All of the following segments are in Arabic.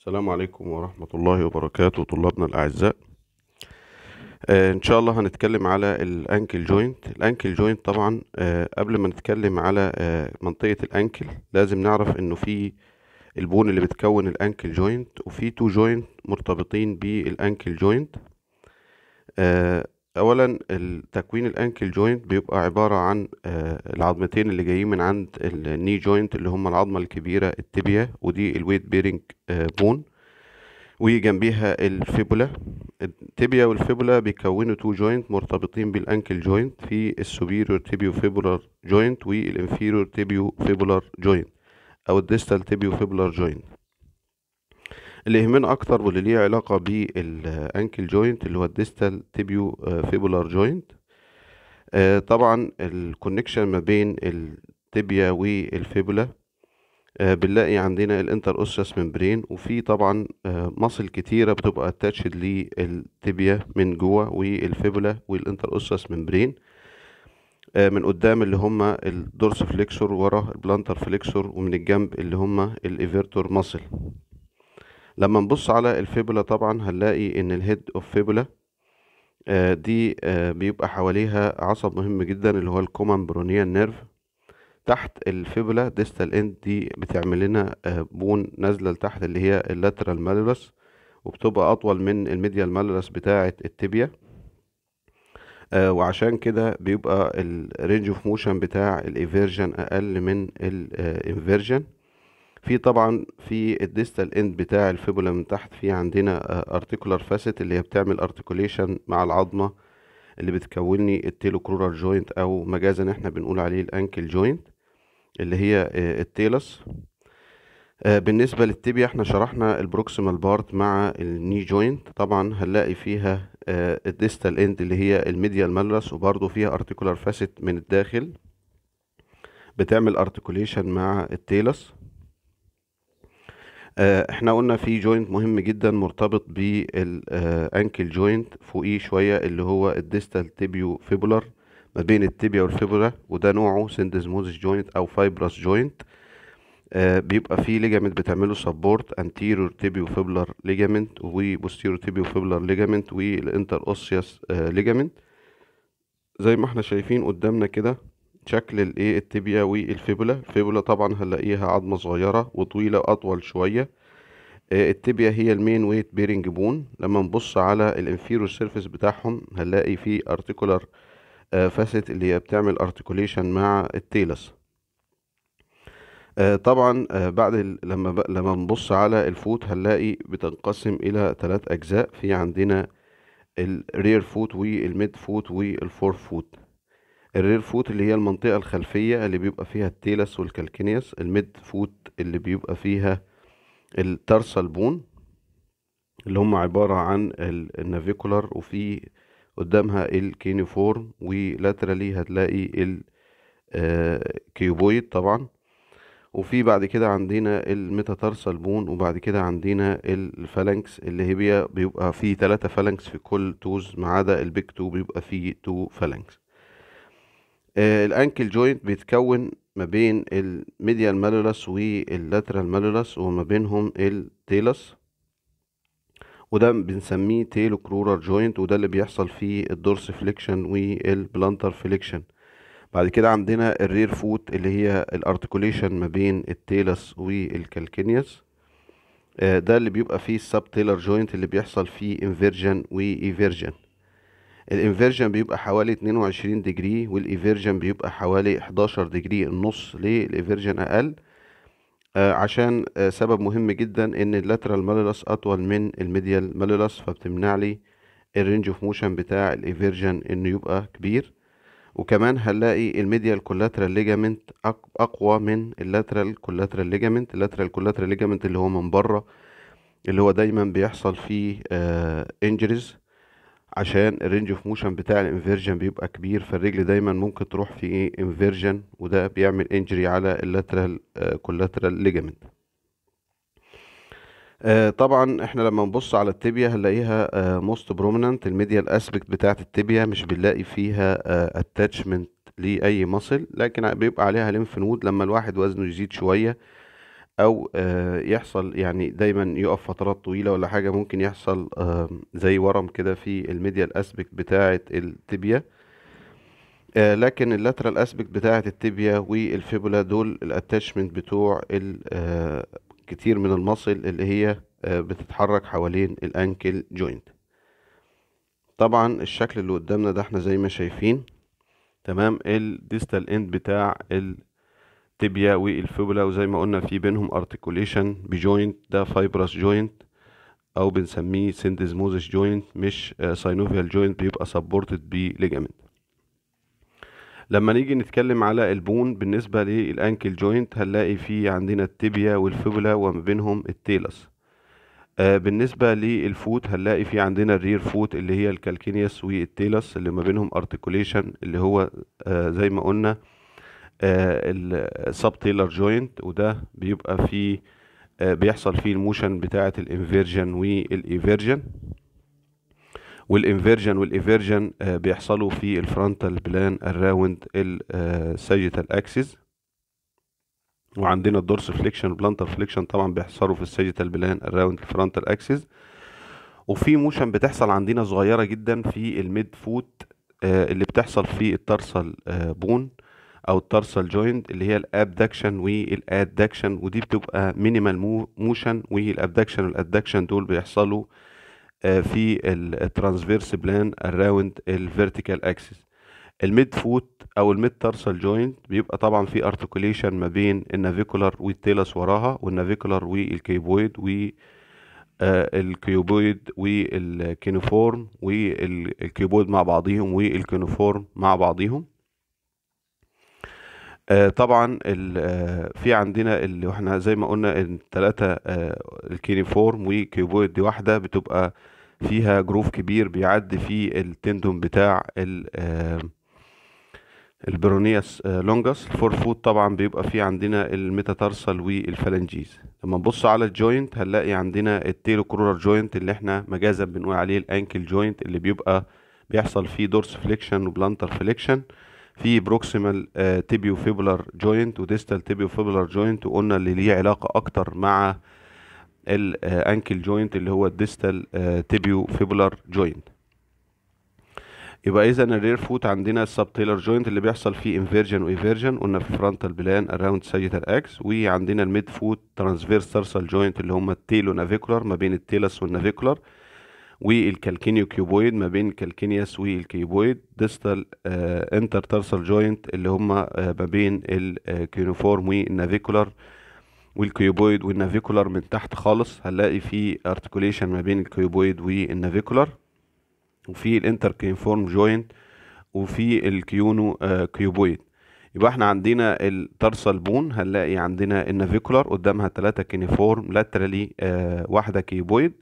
السلام عليكم ورحمة الله وبركاته طلابنا الأعزاء آه إن شاء الله هنتكلم على الأنكل جوينت الأنكل جوينت طبعا آه قبل ما نتكلم على آه منطقة الأنكل لازم نعرف إنه في البون اللي بتكون الأنكل جوينت وفي تو جوينت مرتبطين بالأنكل جوينت آه اولا التكوين الانكل جوينت بيبقى عباره عن آه، العظمتين اللي جايين من عند الني جوينت اللي هما العظمه الكبيره التيبيا ودي الويت بيرنج بون وجنبيها الفيبولا التبيا والفيبولا بيكونوا تو جوينت مرتبطين بالانكل جوينت في السوبيريور تيبيو فيبولار جوينت والانفيريور تيبيو فيبولار جوينت او الديستال تيبيو فيبولار جوينت الاهمال اكتر واللي ليه علاقه بالانكل جوينت اللي هو الديستال تيبيو آه, فيبولار جوينت آه, طبعا الكونكشن ما بين التيبيا والفيبولا آه, بنلاقي عندنا الانتر اوسس ممبرين وفي طبعا مصل كتيره بتبقى اتاتشد للتبيا من جوه والفيبولا والانتر اوسس ممبرين من قدام اللي هما الدورس فليكسور ورا البلانتر فليكسور ومن الجنب اللي هما الايفيرتور مصل لما نبص على الفيبولا طبعا هنلاقي ان الهيد اوف فيبولا دي آه، بيبقى حواليها عصب مهم جدا اللي هو الكومان برونيان نيرف تحت الفيبولا ديستال اند دي بتعمل لنا بون آه، نازله لتحت اللي هي اللاترال مالولس وبتبقى اطول من الميديال مالولس بتاعه التبيا آه، وعشان كده بيبقى الرينج اوف موشن بتاع الايفيرجن اقل من الانفيرجن في طبعا في الديستال اند بتاع الفيبولا من تحت في عندنا ارتيكولار آه، فاسيت اللي هي بتعمل ارتكوليشن مع العظمه اللي بتكوني التيلوكرورال جوينت او مجازا احنا بنقول عليه الانكل جوينت اللي هي آه، التيلس آه، بالنسبه للتبيا احنا شرحنا البروكسيمال بارت مع الني جوينت طبعا هنلاقي فيها الديستال اند اللي هي الميديال مالرس وبرده فيها ارتيكولار فاسيت من الداخل بتعمل ارتكوليشن مع التيلس آه، احنا قلنا في جوينت مهم جدا مرتبط بالانكل آه، جوينت فوقيه شويه اللي هو الديستال تيبيو فيبولار ما بين التيبيا والفيبولا وده نوعه سندزموزس جوينت او فايبرس جوينت آه بيبقى فيه ليجامنت بتعمله سبورت انتيرور تيبيو فيبلر ليجامنت وبوستيريور تيبيو فيبلر ليجامنت والانتر اوسيوس آه ليجامنت زي ما احنا شايفين قدامنا كده شكل الايه التبيا والفيبولا الفيبولا طبعا هنلاقيها عظمه صغيره وطويله اطول شويه آه، التبيا هي المين ويت بيرنج بون لما نبص على الانفيرو سيرفيس بتاعهم هنلاقي في ارتيكولار آه، فاسيت اللي هي بتعمل ارتكوليشن مع التيلس آه، طبعا بعد لما لما نبص على الفوت هنلاقي بتنقسم الى ثلاث اجزاء في عندنا الرير فوت والميد فوت والفور فوت الرير فوت اللي هي المنطقة الخلفية اللي بيبقى فيها التيلس والكالكينيس الميد فوت اللي بيبقى فيها الترسال بون اللي هم عبارة عن النافيكولر وفي قدامها الكينيفورم ولاترالي هتلاقي الكيوبويد آه، طبعا وفي بعد كده عندنا الميتاتارسال بون وبعد كده عندنا الفالانكس اللي هي بيبقى فيه تلاتة فالانكس في كل توز ما عدا البيك تو بيبقى فيه تو فالانكس آه، الانكل جوينت بيتكون ما بين الميديال مالولاس واللاترال مالولاس وما بينهم التيلس وده بنسميه تيلو كرورر جوينت وده اللي بيحصل في الدورس فليكشن والبلانتر فليكشن بعد كده عندنا الرير فوت اللي هي الارتكوليشن ما بين التيلس والكالكينيوس آه، ده اللي بيبقى فيه السب تيلر جوينت اللي بيحصل فيه انفيرجن وايفيرجن الانفيرجن بيبقى حوالي 22 ديجري والايفيرجن بيبقى حوالي 11 ديجري النص ليه الايفيرجن اقل آه عشان آه سبب مهم جدا ان اللاترال مالولاس اطول من الميديال مالولاس فبتمنع لي الرينج اوف موشن بتاع الايفيرجن انه يبقى كبير وكمان هنلاقي الميديال كولاترال ليجامنت اقوى من اللاترال كولاترال ليجامنت اللاترال كولاترال ليجامنت اللي هو من بره اللي هو دايما بيحصل فيه انجريز آه، عشان الرينج اوف موشن بتاع الانفيرجن بيبقى كبير فالرجل دايما ممكن تروح في ايه انفيرجن وده بيعمل انجري على اللاترال كولاترال ليجامنت طبعا احنا لما نبص على التيبيا هنلاقيها موست آه، بروميننت الميديال اسبكت بتاعه التيبيا مش بنلاقي فيها اتاتشمنت آه، لاي مصل لكن بيبقى عليها لينف نود لما الواحد وزنه يزيد شويه او آه، يحصل يعني دايما يقف فترات طويله ولا حاجه ممكن يحصل زي ورم كده في الميديا الاسبك بتاعه التibia آه، لكن اللاترال اسبك بتاعه التibia والفيبولا دول الاتاشمنت بتوع آه، كتير من المصل اللي هي بتتحرك حوالين الانكل جوينت طبعا الشكل اللي قدامنا ده احنا زي ما شايفين تمام الديستال اند بتاع ال التبيا والفيبولا وزي ما قلنا في بينهم ارتكوليشن بجوينت ده فايبرس جوينت او بنسميه سندزموزس جوينت مش ساينوفيال جوينت بيبقى سبورتد بليجامنت لما نيجي نتكلم على البون بالنسبة للأنكل جوينت هنلاقي فيه عندنا التبيا والفيبولا وما بينهم التيلس آه، بالنسبة للفوت هنلاقي فيه عندنا الرير فوت اللي هي الكالكينيس والتيلس اللي ما بينهم ارتكوليشن اللي هو آه، زي ما قلنا السب تيلر جوينت وده بيبقى فيه آه، بيحصل فيه الموشن بتاعة الانفيرجن والايفيرجن والانفيرجن والايفيرجن بيحصلوا في الفرونتال بلان الراوند الساجيتال اكسس وعندنا الدورس فليكشن بلانتر فليكشن طبعا بيحصلوا في الساجيتال بلان الراوند الفرونتال اكسس وفي موشن بتحصل عندنا صغيره جدا في الميد فوت آه، اللي بتحصل في الترسل بون آه، او التارسال جوينت اللي هي الابدكشن والادكشن ودي بتبقى مينيمال موشن والابدكشن والادكشن دول بيحصلوا آه، في الترانسفيرس بلان اراوند الفيرتيكال اكسس الميد فوت او الميد تارسال جوينت بيبقى طبعا في ارتكوليشن ما بين النافيكولار والتيلس وراها والنافيكولار والكيبويد و آه، الكيوبويد والكينوفورم والكيوبويد مع بعضهم والكينوفورم مع بعضهم آه، طبعا آه، في عندنا اللي احنا زي ما قلنا الثلاثه آه، الكينيفورم وكيوبويد دي واحده بتبقى فيها جروف كبير بيعدي فيه التندوم بتاع البرونياس لونجاس الفور فوت طبعا بيبقى فيه عندنا الميتاتارسال والفالنجيز لما نبص على الجوينت هنلاقي عندنا التيلو كرولر جوينت اللي احنا مجازا بنقول عليه الانكل جوينت اللي بيبقى بيحصل فيه دورس فليكشن وبلانتر فليكشن في بروكسيمال تيبيو فيبولار جوينت وديستال تيبيو فيبولار جوينت وقلنا اللي ليه علاقه اكتر مع الانكل آه، جوينت اللي هو الديستال تيبيو فيبولار جوينت يبقى اذا الرير فوت عندنا السبتيلر جوينت اللي بيحصل فيه انفيرجن وايفيرجن قلنا في فرونتال بلان اراوند ساجيتال اكس وعندنا الميد فوت ترانسفيرس ترسال جوينت اللي هم التيلو نافيكولار ما بين التيلس والنافيكولار والكالكينيو كيوبويد ما بين الكالكينياس والكيوبويد ديستال انتر انترترسال جوينت اللي هما آه، ما بين الكيونيفورم والنافيكولار والكيوبويد والنافيكولار من تحت خالص هنلاقي في ارتكوليشن ما بين الكيوبويد والنافيكولار وفي الانتر كيونيفورم جوينت وفي الكيونو كيوبويد آه، يبقى احنا عندنا الترسل بون هنلاقي عندنا النافيكولار قدامها ثلاثة كينيفورم لاترالي واحدة كيبويد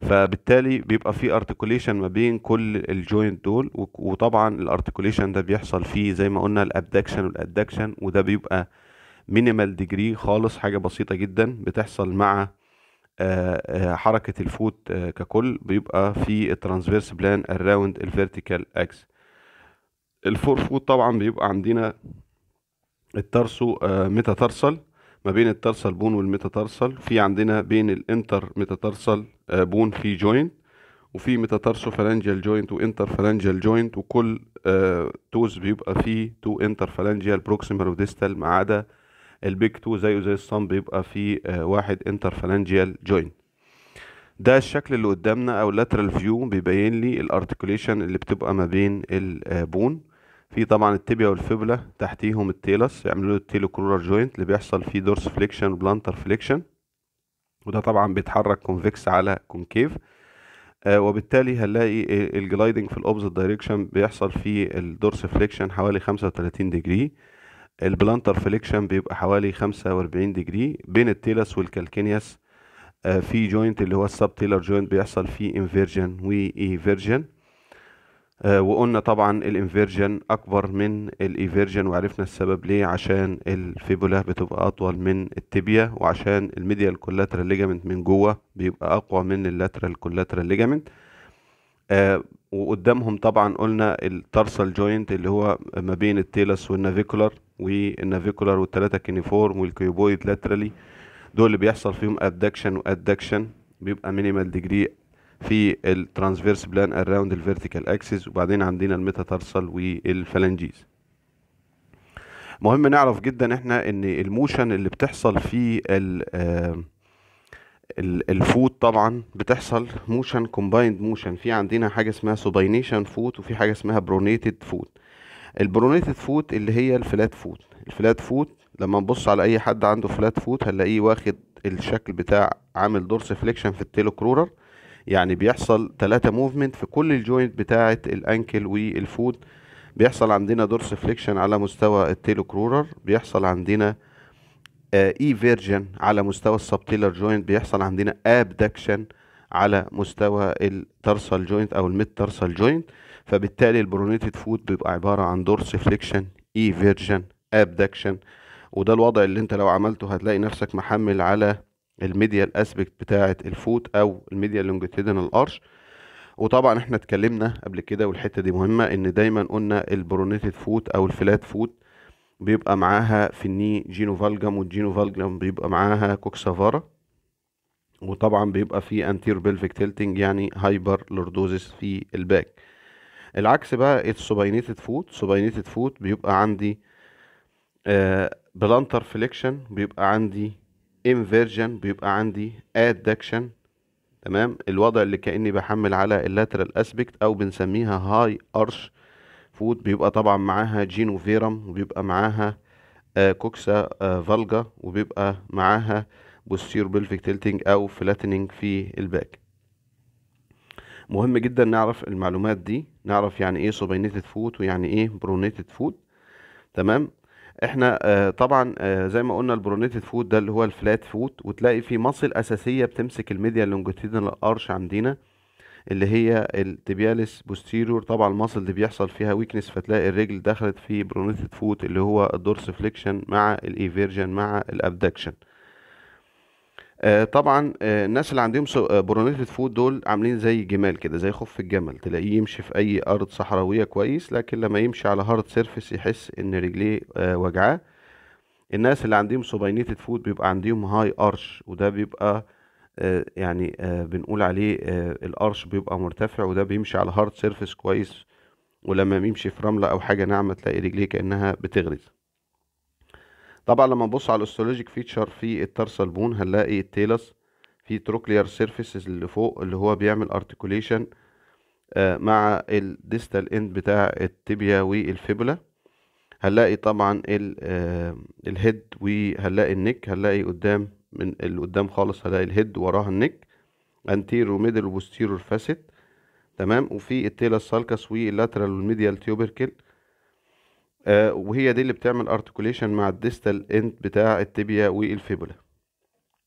فبالتالي بيبقى في ارتكوليشن ما بين كل الجوينت دول وطبعا الارتكوليشن ده بيحصل فيه زي ما قلنا الابدكشن والادكشن وده بيبقى مينيمال ديجري خالص حاجه بسيطه جدا بتحصل مع آه، آه، حركه الفوت آه، ككل بيبقى في الترانسفيرس بلان اراوند الفيرتيكال اكس الفور فوت طبعا بيبقى عندنا الترسو ميتاتارسل ما بين الترسل بون والميتاترسل في عندنا بين الانتر ميتاترسل آه، بون في جوينت وفي ميتاترسو فالانجيال جوينت وانتر فالانجيال جوينت وكل آه، توز بيبقى فيه تو انتر فالانجيال بروكسيمال وديستال ما عدا البيك تو زيه زي الصم بيبقى فيه آه، واحد انتر فالانجيال جوينت ده الشكل اللي قدامنا او لاترال فيو بيبين لي الارتكوليشن اللي بتبقى ما بين البون في طبعا التيبيا والفيبولا تحتيهم التيلس يعملوا له التيلوكرولر جوينت اللي بيحصل فيه دورس فليكشن وبلانتر فليكشن وده طبعا بيتحرك كونفكس على كونكيف آه وبالتالي هنلاقي الجلايدنج في الاوبزيت دايركشن بيحصل فيه الدورس فليكشن حوالي 35 ديجري البلانتر فليكشن بيبقى حوالي 45 ديجري بين التيلس والكالكينياس آه في جوينت اللي هو السب تيلر جوينت بيحصل فيه انفيرجن وايفيرجن آه، وقلنا طبعا الانفيرجن اكبر من الايفيرجن وعرفنا السبب ليه عشان الفيبولا بتبقى اطول من التبيا وعشان الميديال كولاترال ليجامنت من جوه بيبقى اقوى من اللاترال كولاترال ليجامنت آه، وقدامهم طبعا قلنا التارسال جوينت اللي هو ما بين التيلس والنافيكولار والنافيكولار والثلاثه كينيفورم والكيوبويد لاترالي دول اللي بيحصل فيهم ادكشن وادكشن بيبقى مينيمال ديجري في الترانسفيرس بلان اراوند الفيرتيكال اكسس وبعدين عندنا الميتاتارسال والفالنجيز مهم نعرف جدا احنا ان الموشن اللي بتحصل في الفوت آه، طبعا بتحصل موشن كومبايند موشن في عندنا حاجه اسمها سوباينيشن فوت وفي حاجه اسمها برونيتد فوت البرونيتد فوت اللي هي الفلات فوت الفلات فوت لما نبص على اي حد عنده فلات فوت هنلاقيه واخد الشكل بتاع عامل دورس فليكشن في التيلو كرورر يعني بيحصل ثلاثة موفمنت في كل الجوينت بتاعة الانكل والفود بيحصل عندنا دورس فليكشن على مستوى التيلو كرورر بيحصل عندنا اي آه، فيرجن على مستوى السبتيلر جوينت بيحصل عندنا ابدكشن على مستوى الترسل جوينت او الميد ترسل جوينت فبالتالي البرونيتد فود بيبقى عباره عن دورس فليكشن اي فيرجن ابدكشن وده الوضع اللي انت لو عملته هتلاقي نفسك محمل على الميديا الاسبكت بتاعه الفوت او الميديا لونجيتيدنال ارش وطبعا احنا اتكلمنا قبل كده والحته دي مهمه ان دايما قلنا البرونيتد فوت او الفلات فوت بيبقى معاها في الني جينو فالجم والجينو فالجم بيبقى معاها كوكسافارا وطبعا بيبقى في انتير بيلفيك تيلتنج يعني هايبر لوردوزس في الباك العكس بقى السوباينيتد فوت سوباينيتد فوت بيبقى عندي بلانتر آه، فليكشن بيبقى عندي انفيرجن بيبقى عندي ادكشن تمام الوضع اللي كاني بحمل على اللاترال اسبكت او بنسميها هاي ارش فود بيبقى طبعا معاها جينوفيرم وبيبقى معاها آه كوكسا آه فالجا وبيبقى معاها بوستير بلفيك تيلتنج او فلاتننج في الباك مهم جدا نعرف المعلومات دي نعرف يعني ايه سوبينيتد فود ويعني ايه برونيتد فود تمام احنا آه، طبعا آه، زي ما قلنا البرونيتد فوت ده اللي هو الفلات فوت وتلاقي في مصل اساسيه بتمسك الميديا لونجيتيدنال الارش عندنا اللي هي التبيالس بوستيرور طبعا المصل دي بيحصل فيها ويكنس فتلاقي الرجل دخلت في برونيتد فوت اللي هو الدورس فليكشن مع الايفيرجن مع الابدكشن آه، طبعا آه، الناس اللي عندهم آه، برونيتد فود دول عاملين زي جمال كده زي خف الجمل تلاقيه يمشي في اي ارض صحراويه كويس لكن لما يمشي على هارد سيرفيس يحس ان رجليه وجعاه الناس اللي عندهم سوباينيتد فود بيبقى عندهم هاي ارش وده بيبقى يعني بنقول عليه الارش بيبقى مرتفع وده بيمشي على هارد سيرفيس كويس ولما بيمشي في رمله او حاجه ناعمه تلاقي رجليه كانها بتغرز طبعا لما نبص على الاستولوجيك فيتشر في الترسال بون هنلاقي التيلس في تروكليار سيرفيسز اللي فوق اللي هو بيعمل ارتكوليشن آه، مع الديستال اند بتاع التيبيا والفيبولا هنلاقي طبعا الهيد آه، وهنلاقي النك هنلاقي قدام من اللي قدام خالص هلاقي الهيد وراها النك انتيرو ميدل وبوستيرو فاسيت تمام وفي التيلس سالكس واللاترال والميديال تيوبركل آه، وهي دي اللي بتعمل ارتكوليشن مع الديستال اند بتاع التيبيا والفيبولا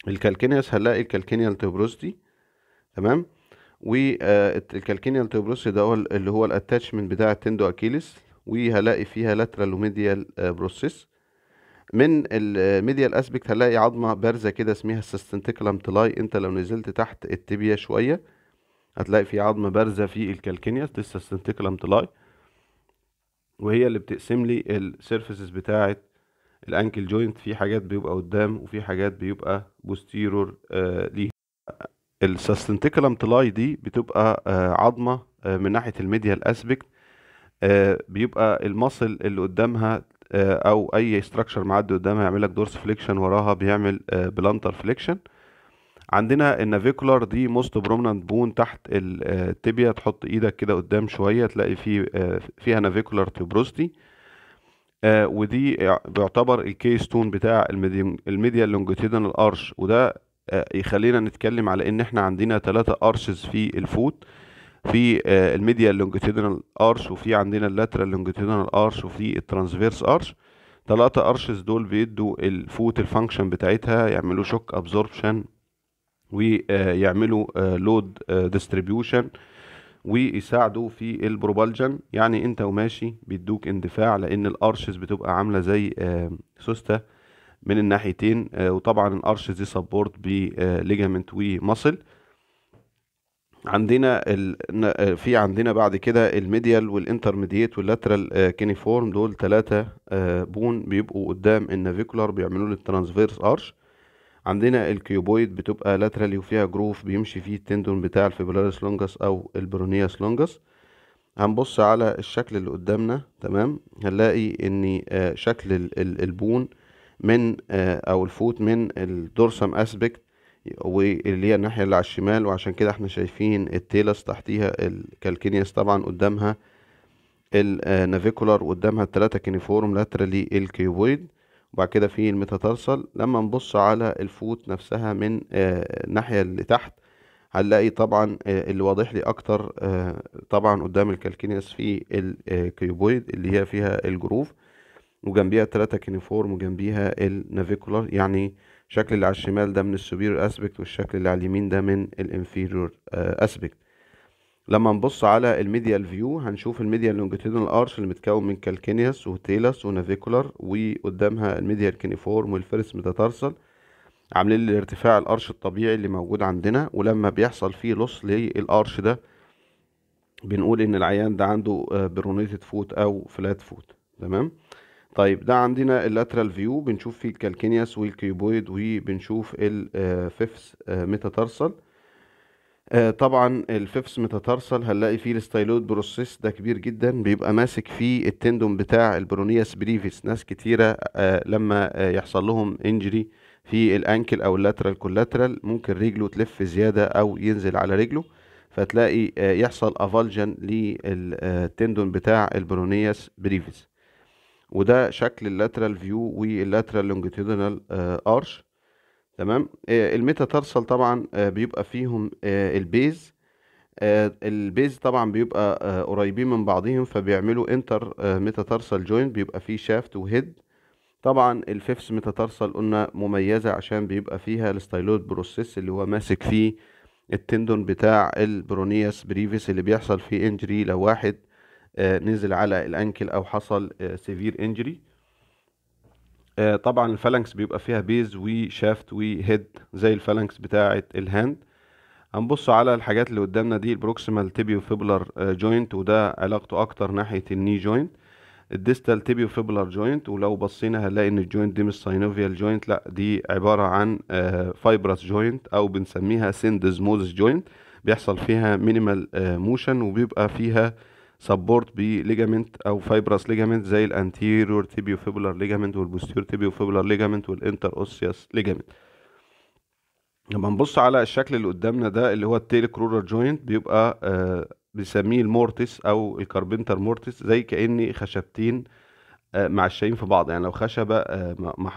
الكالكينيوس هنلاقي الكالكينيال تيوبروستي تمام والكالكينيال آه، تيوبروستي ده اللي هو الاتاتشمنت بتاع التندو اكيلس وهلاقي فيها لاترال وميديال بروسيس آه، من الميديال اسبكت هنلاقي عظمه بارزه كده اسمها السستنتيكلام تلاي انت لو نزلت تحت التيبيا شويه هتلاقي في عظمه بارزه في الكالكينيوس دي السستنتيكلام تلاي وهي اللي بتقسم لي السيرفيسز بتاعه الانكل جوينت في حاجات بيبقى قدام وفي حاجات بيبقى بوستيرور ليه آه، ليها تلاي دي بتبقى آه، عظمه آه، من ناحيه الميديال اسبكت بيبقى المصل اللي قدامها او اي استراكشر معدي قدامها يعمل لك دورس فليكشن وراها بيعمل بلانتر فليكشن عندنا النافيكولار دي موست برومنانت بون تحت آه، التيبيا تحط ايدك كده قدام شويه تلاقي في آه، فيها نافيكولار آه، تيوبروستي ودي بيعتبر الكي ستون بتاع الميديا لونجيتيدن ارش وده يخلينا نتكلم على ان احنا عندنا ثلاثة ارشز في الفوت في الميديا لونجيتيدن ارش وفي عندنا اللاترال لونجيتيدن ارش وفي الترانسفيرس ارش ثلاثة ارشز دول بيدوا الفوت الفانكشن بتاعتها يعملوا شوك ابزوربشن ويعملوا لود آه، ديستريبيوشن آه، ويساعدوا في البروبالجن يعني انت وماشي بيدوك اندفاع لان الارشز بتبقى عامله زي آه، سوسته من الناحيتين وطبعا الارشز دي سبورت بليجامنت ومصل عندنا ال... في عندنا بعد كده الميديال والانترميديت واللاترال كينيفورم دول ثلاثة بون بيبقوا قدام النافيكولار بيعملوا له ارش عندنا الكيوبويد بتبقى لاترالي وفيها جروف بيمشي فيه التندون بتاع الفيبولاريس لونجس او البرونياس لونجس هنبص على الشكل اللي قدامنا تمام هنلاقي ان آه، شكل البون من آه، او الفوت من الدورسم اسبكت واللي هي الناحيه اللي على الشمال وعشان كده احنا شايفين التيلس تحتيها الكالكينيس طبعا قدامها النافيكولار آه، وقدامها التلاتة كينيفورم لاترالي الكيوبويد وبعد كده في الميتاتارسال لما نبص على الفوت نفسها من آه، الناحية اللي تحت هنلاقي طبعا آه، اللي واضح لي اكتر آه، طبعا قدام الكالكينيس في الكيوبويد اللي هي فيها الجروف وجنبيها التلاتة كينيفورم وجنبيها النافيكولار يعني الشكل اللي على الشمال ده من السوبيريور اسبكت والشكل اللي على اليمين ده من الانفيريور اسبكت لما نبص على الميديال فيو هنشوف الميديال لونجيتودينال ارش اللي متكون من كالكينيوس وتيلس ونافيكولار وقدامها الميديال كينيفورم والفيرس ميتاتارسال عاملين الارتفاع ارتفاع الارش الطبيعي اللي موجود عندنا ولما بيحصل فيه لص للارش ده بنقول ان العيان ده عنده برونيتد آه، فوت او فلات فوت تمام طيب ده عندنا اللاترال فيو بنشوف فيه الكالكينيوس والكيوبويد وبنشوف الفيفس ميتاتارسال آه، آه، طبعا الفيفس متترسل هنلاقي فيه الستايلود بروسيس ده كبير جدا بيبقى ماسك فيه التندوم بتاع البرونياس بريفيس ناس كتيره آه، لما آه، يحصل لهم انجري في الانكل او اللاترال كولاترال ممكن رجله تلف زياده او ينزل على رجله فتلاقي يحصل افالجن للتندون بتاع البرونياس بريفيس وده شكل اللاترال فيو واللاترال لونجيتودينال ارش تمام آه، الميتاتارسال طبعا آه، بيبقى فيهم آه، البيز البيز طبعا بيبقى قريبين من بعضهم فبيعملوا انتر ميتاتارسال جوينت بيبقى فيه شافت وهيد طبعا الفيفس ميتاتارسال قلنا مميزة عشان بيبقى فيها الستايلود بروسيس اللي هو ماسك فيه التندون بتاع البرونياس بريفيس اللي بيحصل فيه انجري لو واحد نزل على الانكل او حصل سيفير انجري آه، طبعا الفالانكس بيبقى فيها بيز وشافت وهيد زي الفالانكس بتاعة الهاند هنبص على الحاجات اللي قدامنا دي البروكسيمال تيبيو فيبلر جوينت وده علاقته اكتر ناحية الني جوينت الديستال تيبيو فيبلر جوينت ولو بصينا هنلاقي ان الجوينت دي مش ساينوفيال جوينت لا دي عبارة عن فايبرس آه، جوينت او بنسميها سندزموز جوينت بيحصل فيها مينيمال آه، موشن وبيبقى فيها سبورت بليجامنت او فايبرس ليجامنت زي الانتيريور تيبيو فيبولار ليجامنت والبوستيريور تيبيو فيبولار ليجامنت والانتر اوسياس ليجامنت لما نبص على الشكل اللي قدامنا ده اللي هو التيل كرورر جوينت بيبقى آه بنسميه المورتس او الكاربنتر مورتس زي كاني خشبتين آه معشقين في بعض يعني لو خشبه آه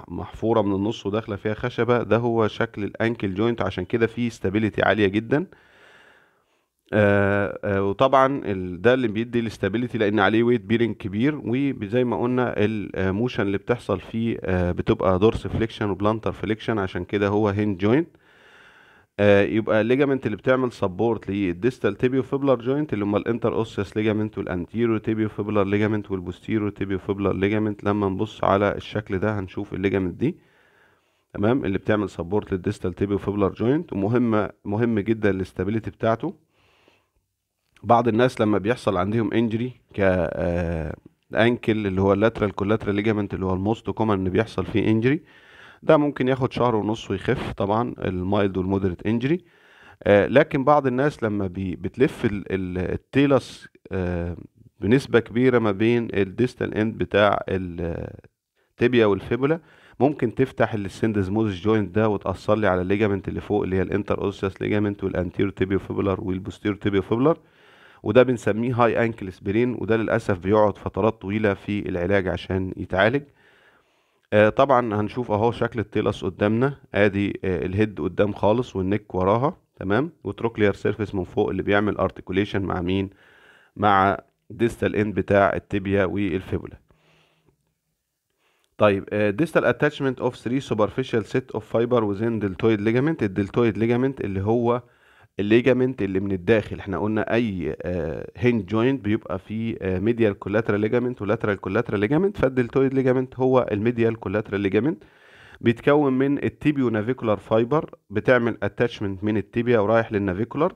محفوره من النص وداخله فيها خشبه ده هو شكل الانكل جوينت عشان كده فيه ستابيليتي عاليه جدا آه، آه، وطبعا ده اللي بيدي الاستابيليتي لان عليه ويت بيرنج كبير وزي ما قلنا الموشن اللي بتحصل فيه آه، بتبقى دورس فليكشن وبلانتر فليكشن عشان كده هو هيند جوينت يبقى الليجامنت اللي بتعمل سبورت للديستال تيبيو فيبلر جوينت اللي هم الانتر اوسيس ليجامنت والانتيرو تيبيو فيبلر ليجامنت والبوستيرو تيبيو فيبلر ليجامنت لما نبص على الشكل ده هنشوف الليجامنت دي تمام اللي بتعمل سبورت للديستال تيبيو فيبلر جوينت ومهمه مهم جدا الاستابيليتي بتاعته بعض الناس لما بيحصل عندهم انجري ك انكل آه، اللي هو اللاترال كولاترال ليجامنت اللي هو الموست كومن اللي بيحصل فيه انجري ده ممكن ياخد شهر ونص ويخف طبعا المايلد والمودريت انجري لكن بعض الناس لما بتلف التيلس آه، بنسبه كبيره ما بين الديستال اند بتاع التيبيا آه، والفيبولا ممكن تفتح السندزموزس جوينت ده وتاثر لي على الليجامنت اللي فوق اللي هي الانتر اوسيس ليجامنت والانتيرو تيبيو فيبولار والبوستيرو تيبيو فيبولار وده بنسميه هاي انكل سبرين وده للاسف بيقعد فترات طويله في العلاج عشان يتعالج آه، طبعا هنشوف اهو شكل التيلس قدامنا ادي آه، الهيد قدام خالص والنك وراها تمام وتروكلير سيرفيس من فوق اللي بيعمل ارتكوليشن مع مين مع ديستال اند بتاع التيبيا والفيبولا طيب ديستال اتاتشمنت اوف 3 سوبرفيشال سيت اوف فايبر وزين دلتويد ليجامنت الدلتويد ليجامنت اللي هو الليجامنت اللي من الداخل احنا قلنا اي هينج آه، جوينت بيبقى فيه ميديال كولاترال ليجامنت ولاترال كولاترال ليجامنت فالدلتويد ليجامنت هو الميديال كولاترال ليجامنت بيتكون من التيبيو نافيكولار فايبر بتعمل اتاتشمنت من التيبيا ورايح للنافيكولار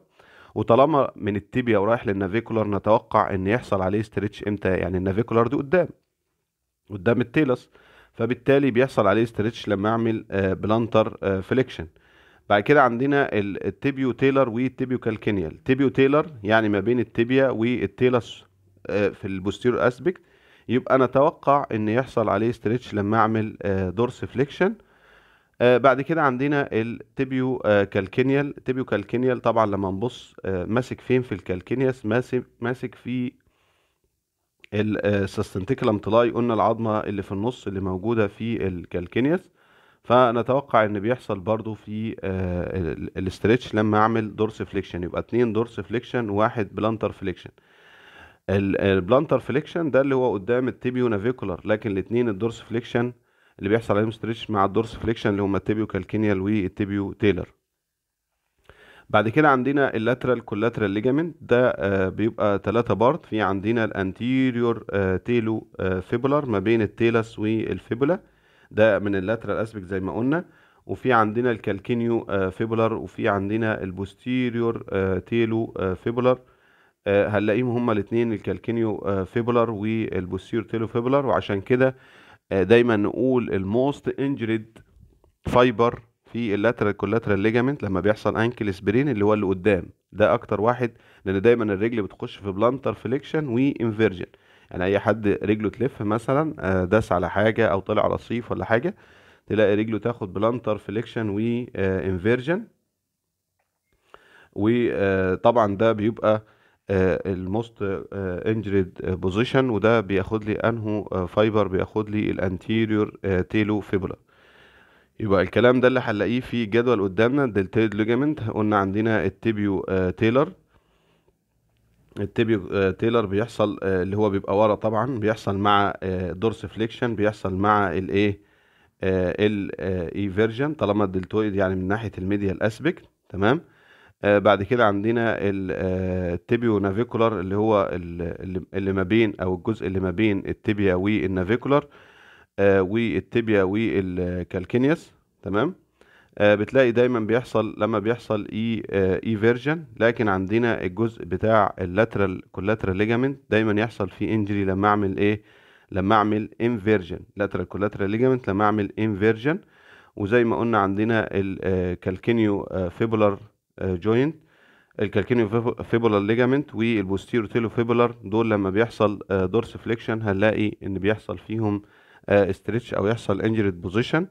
وطالما من التيبيا ورايح للنافيكولار نتوقع ان يحصل عليه ستريتش امتى يعني النافيكولار دي قدام قدام التيلس فبالتالي بيحصل عليه ستريتش لما اعمل بلانتر آه، فليكشن بعد كده عندنا التيبيو تيلر والتيبيو كالكينيال تيبيو تيلر يعني ما بين التيبيا والتيلس آه، في البوستيرو اسبكت يبقى نتوقع ان يحصل عليه ستريتش لما اعمل دورس آه، فليكشن آه، بعد كده عندنا التيبيو كالكينيال تيبيو كالكينيال طبعا لما نبص ماسك فين في الكالكينياس ماسك ماسك في السستنتيكلم تلاي قلنا العظمه اللي في النص اللي موجوده في الكالكينياس فنتوقع ان بيحصل برضو في آه، الاسترتش لما اعمل دورس فليكشن يبقى اتنين دورس فليكشن وواحد بلانتر فليكشن البلانتر فليكشن ده اللي هو قدام التيبيو نافيكولار لكن الاتنين الدورس فليكشن اللي بيحصل عليهم استرتش مع الدورس فليكشن اللي هما التيبيو كالكينيال والتيبيو تيلر بعد كده عندنا اللاترال كولاترال ليجامنت ده آه بيبقى ثلاثة بارت في عندنا الانتيريور آه تيلو آه فيبولار ما بين التيلس والفيبولا ده من اللاترال اسبكت زي ما قلنا وفي عندنا الكالكينيو آه، فيبولار وفي عندنا البوستيريور آه، تيلو آه، فيبولار هنلاقيهم هما الاثنين الكالكينيو فيبولار والبوستيريور تيلو فيبولار وعشان كده دايما نقول الموست انجريد فايبر في اللاترال كولاترال ليجامنت لما بيحصل انكل سبرين اللي هو اللي قدام ده اكتر واحد لان دايما الرجل بتخش في بلانتر فليكشن وانفيرجن يعني اي حد رجله تلف مثلا آه، داس على حاجه او طلع رصيف ولا حاجه تلاقي رجله تاخد بلانتر فليكشن وانفيرجن آه، وطبعا آه، ده بيبقى الموست انجريد بوزيشن وده بياخد لي انه فايبر بياخد لي الانتيريور تيلو فيبولا يبقى الكلام ده اللي هنلاقيه في جدول قدامنا دلتيد ليجامنت قلنا عندنا التيبيو تيلر التيبيو آه، تيلر بيحصل آه، اللي هو بيبقى ورا طبعا بيحصل مع آه، دورس فليكشن بيحصل مع الايه الايفيرجن طالما الدلتويد يعني من ناحيه الميديا الاسبكت تمام بعد كده عندنا التيبيو نافيكولار اللي هو اللي ما بين او الجزء اللي ما بين التيبيا والنافيكولار والتيبيا والكالكينيوس تمام آه، بتلاقي دايما بيحصل لما بيحصل اي اي فيرجن لكن عندنا الجزء بتاع اللاترال كولاترال ليجامنت دايما يحصل فيه انجري لما اعمل ايه لما اعمل انفيرجن لاترال كولاترال ليجامنت لما اعمل انفيرجن وزي ما قلنا عندنا الكالكينيو فيبولار جوينت الكالكينيو فيبولار ليجامنت والبوستيرو تيلو فيبولار دول لما بيحصل دورس آه، فليكشن هنلاقي ان بيحصل فيهم استريتش آه، او يحصل انجريد بوزيشن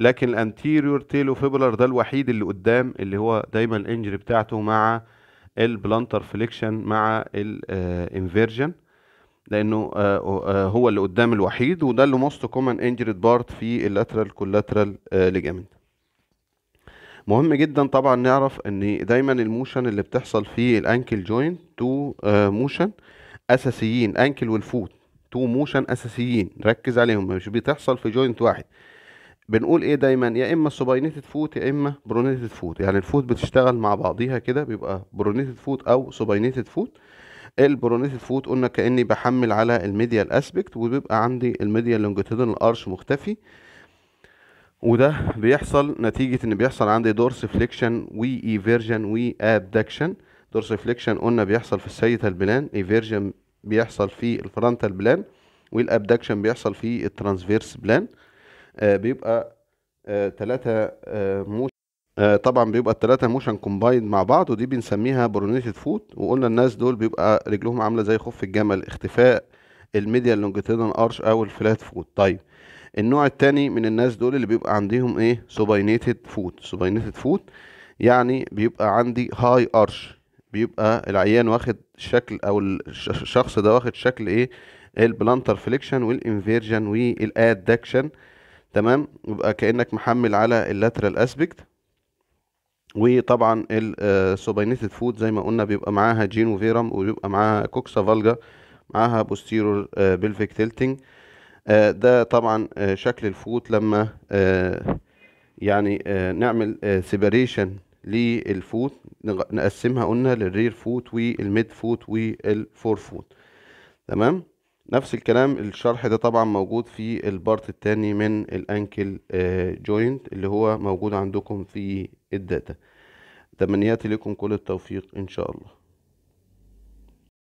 لكن الانتيريور تيلو فيبولر ده الوحيد اللي قدام اللي هو دايما الانجري بتاعته مع البلانتر فليكشن مع الانفيرجن آه، لانه آه، آه، هو اللي قدام الوحيد وده اللي موست كومن انجريد بارت في اللاترال كولاترال ليجامنت مهم جدا طبعا نعرف ان دايما الموشن اللي بتحصل في الانكل جوينت تو موشن اساسيين انكل والفوت تو موشن اساسيين ركز عليهم مش بتحصل في جوينت واحد بنقول ايه دايما يا اما سوباينيتد فوت يا اما برونيتد فوت يعني الفوت بتشتغل مع بعضيها كده بيبقى برونيتد فوت او سوباينيتد فوت البرونيتد فوت قلنا كاني بحمل على الميديال اسبكت وبيبقى عندي الميديال لونجيتودن ارش مختفي وده بيحصل نتيجة ان بيحصل عندي دورس فليكشن وايفيرجن ابدكشن دورس فليكشن قلنا بيحصل في السيتال بلان ايفيرجن بيحصل في الفرنتال بلان والابدكشن بيحصل في الترانسفيرس بلان آه، بيبقى ثلاثة آه، آه، موشن طبعا بيبقى الثلاثة موشن كومبايند مع بعض ودي بنسميها برونيتد فوت وقلنا الناس دول بيبقى رجلهم عاملة زي خف الجمل اختفاء الميديا لونجيتيدال ارش او الفلات فوت طيب النوع التاني من الناس دول اللي بيبقى عندهم ايه سوباينيتد فوت سوباينيتد فوت يعني بيبقى عندي هاي ارش بيبقى العيان واخد شكل او الشخص ده واخد شكل ايه البلانتر فليكشن والانفيرجن والادكشن تمام يبقى كانك محمل على اللاترال اسبكت وطبعا السوبينيتد فود آه، زي ما قلنا بيبقى معاها جينو فيرم وبيبقى معاها كوكسا فالجا معاها بوستيرور بلفيك تيلتنج ده طبعا آه، شكل الفوت لما آه، يعني نعمل سيباريشن للفوت نقسمها قلنا للرير فوت والميد فوت والفور فوت تمام نفس الكلام الشرح ده طبعا موجود في البارت التاني من الانكل جوينت آه، اللي هو موجود عندكم في الداتا تمنياتي لكم كل التوفيق ان شاء الله